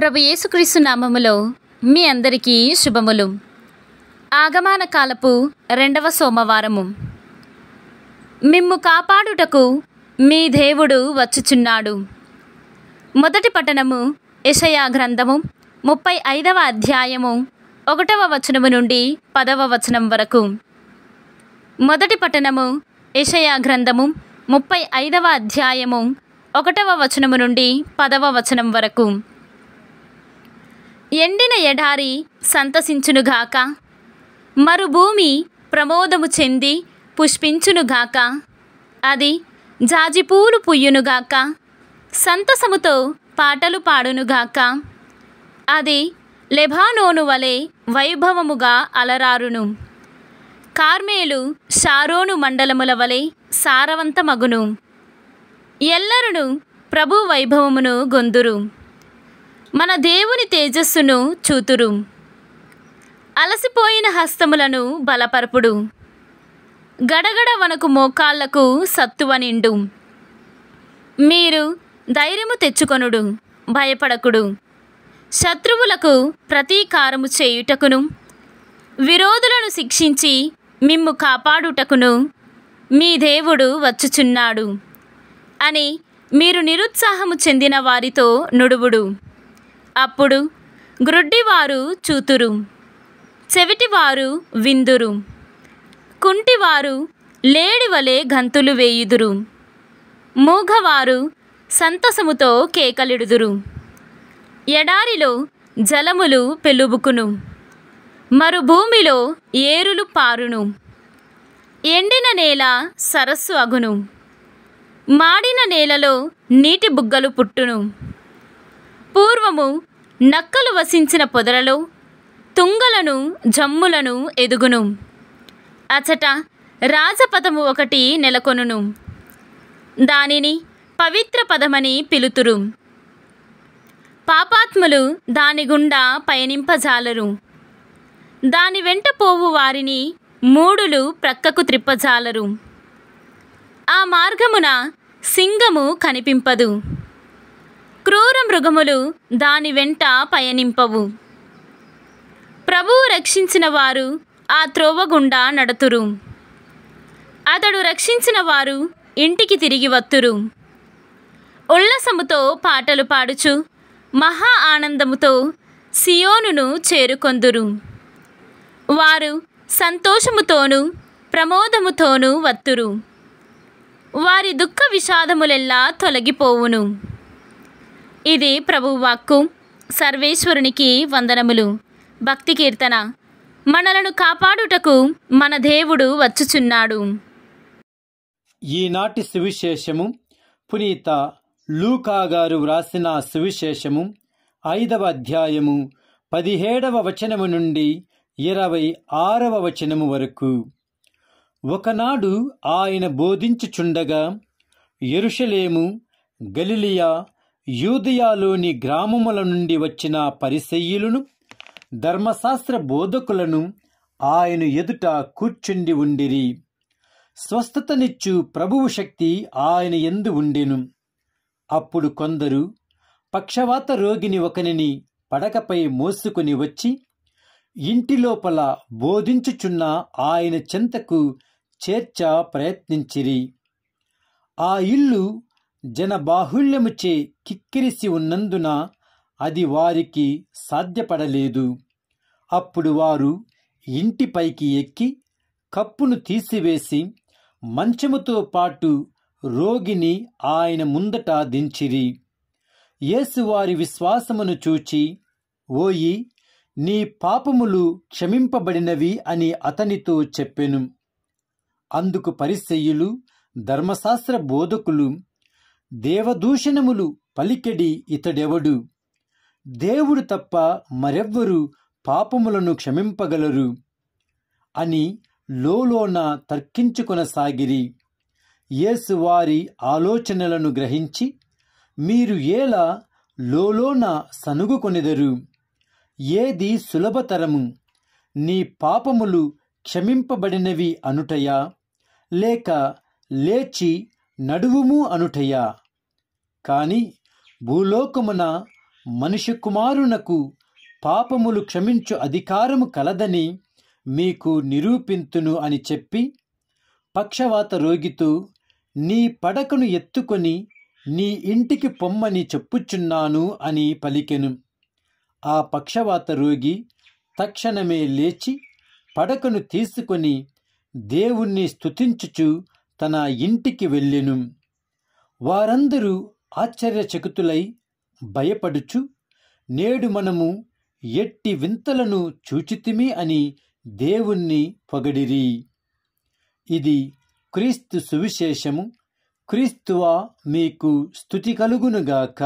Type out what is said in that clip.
ప్రభు యేసుక్రీస్తు నామములో మీ అందరికీ శుభములు ఆగమాన కాలపు రెండవ సోమవారము మిమ్ము కాపాడుటకు మీ దేవుడు వచ్చుచున్నాడు మొదటి పట్టణము యషయా గ్రంథము ముప్పై ఐదవ అధ్యాయము ఒకటవ వచనము నుండి పదవ వచనం వరకు మొదటి పట్టణము యషయా గ్రంథము ముప్పై ఐదవ అధ్యాయము ఒకటవ వచనము నుండి పదవ వచనం వరకు ఎండిన ఎడారి సంతసించునుగాక మరుభూమి ప్రమోదము చెంది పుష్పించునుగాక అది జాజిపూలు పుయ్యునుగాక సంతసముతో పాటలు పాడునుగాక అది లెబానోను వలె వైభవముగా అలరారును కార్మేలు షారోను మండలముల వలె సారవంతమగును ఎల్లరును ప్రభు వైభవమును గొందురు మన దేవుని తేజస్సును చూతురు అలసిపోయిన హస్తములను బలపరపుడు గడగడ వనకు మోకాళ్లకు నిండు మీరు ధైర్యము తెచ్చుకొనుడు భయపడకుడు శత్రువులకు ప్రతీకారము చేయుటకును విరోధులను శిక్షించి మిమ్ము కాపాడుటకును మీ దేవుడు వచ్చుచున్నాడు అని మీరు నిరుత్సాహము చెందిన వారితో నుడువుడు అప్పుడు గ్రుడ్డివారు చూతురు చెవిటివారు విందురు కుంటివారు లేడివలే గంతులు వేయుదురు మూఘవారు సంతసముతో కేకలిడుదురు ఎడారిలో జలములు పెలుబుకును మరుభూమిలో ఏరులు పారును ఎండిన నేల సరస్సు అగును మాడిన నేలలో నీటి బుగ్గలు పుట్టును పూర్వము నక్కలు వసించిన పొదలలో తుంగలను జమ్ములను ఎదుగును అచట రాజపదము ఒకటి నెలకొనును దానిని పవిత్ర పదమని పిలుతురు పాపాత్ములు దాని గుండా పయనింపజాలరు దాని వెంట పోవు వారిని మూడులు ప్రక్కకు త్రిప్పజాలరు ఆ మార్గమున సింగము కనిపింపదు క్రూర మృగములు దాని వెంట పయనింపవు ప్రభువు రక్షించిన వారు ఆ త్రోవ గుండా నడతురు అతడు రక్షించిన వారు ఇంటికి తిరిగి వత్తురు ఉల్లసముతో పాటలు పాడుచు మహా ఆనందముతో సియోనును చేరుకొందురు వారు సంతోషముతోనూ ప్రమోదముతోనూ వత్తురు వారి దుఃఖ విషాదములెల్లా తొలగిపోవును ఇది ప్రభువాక్కు సర్వేశ్వరునికి వందనములు భక్తి కీర్తన మనలను కాపాడుటకు మన దేవుడు వచ్చుచున్నాడు ఈనాటి సువిశేషము పునీత లూకా గారు వ్రాసిన సువిశేషము ఐదవ అధ్యాయము పదిహేడవ వచనము నుండి ఇరవై ఆరవ వచనము వరకు ఒకనాడు ఆయన బోధించుచుండగా ఎరుషలేము గలిలియా యూదయాలోని గ్రామముల నుండి వచ్చిన పరిసయ్యులను ధర్మశాస్త్ర బోధకులను ఆయన ఎదుట కూర్చుండి ఉండిరి స్వస్థతనిచ్చు ప్రభువు శక్తి ఆయన ఎందు ఉండెను అప్పుడు కొందరు పక్షవాత రోగిని ఒకనిని పడకపై మోసుకుని వచ్చి ఇంటి లోపల బోధించుచున్న ఆయన చెంతకు చేర్చ ప్రయత్నించిరి ఆ ఇల్లు జనబాహుళ్యముచే కిక్కిరిసి ఉన్నందున అది వారికి సాధ్యపడలేదు అప్పుడు వారు ఇంటిపైకి ఎక్కి కప్పును తీసివేసి మంచముతో పాటు రోగిని ఆయన ముందట దించిరి యేసు వారి విశ్వాసమును చూచి ఓయి నీ పాపములు క్షమింపబడినవి అని అతనితో చెప్పెను అందుకు పరిశయ్యులు ధర్మశాస్త్ర బోధకులు దేవదూషణములు పలికెడి ఇతడెవడు దేవుడు తప్ప మరెవ్వరు పాపములను క్షమింపగలరు అని లోలోన తర్కించుకొనసాగిరి యేసు వారి ఆలోచనలను గ్రహించి మీరు ఎలా లోలోన సనుగుకొనిదరు ఏది సులభతరము నీ పాపములు క్షమింపబడినవి అనుటయా లేక లేచి నడువుము అనుటయ్యా కాని భూలోకమున మనిషి కుమారునకు పాపములు క్షమించు అధికారము కలదని మీకు నిరూపింతును అని చెప్పి పక్షవాత రోగితో నీ పడకను ఎత్తుకొని నీ ఇంటికి పొమ్మని చెప్పుచున్నాను అని పలికెను ఆ పక్షవాత రోగి తక్షణమే లేచి పడకను తీసుకొని దేవుణ్ణి స్తుతించుచు తన ఇంటికి వెళ్ళెను వారందరూ ఆశ్చర్యచకుతులై భయపడుచు నేడు మనము ఎట్టి వింతలను చూచితిమి అని దేవుణ్ణి పొగడిరి ఇది క్రీస్తు సువిశేషము క్రీస్తువా మీకు స్థుతి కలుగునుగాక